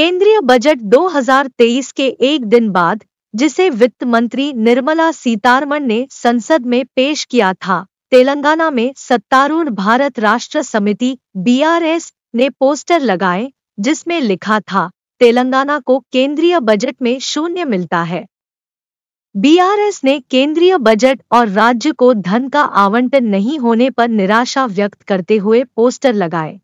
केंद्रीय बजट 2023 के एक दिन बाद जिसे वित्त मंत्री निर्मला सीतारमण ने संसद में पेश किया था तेलंगाना में सत्तारूढ़ भारत राष्ट्र समिति बीआरएस ने पोस्टर लगाए जिसमें लिखा था तेलंगाना को केंद्रीय बजट में शून्य मिलता है बीआरएस ने केंद्रीय बजट और राज्य को धन का आवंटन नहीं होने पर निराशा व्यक्त करते हुए पोस्टर लगाए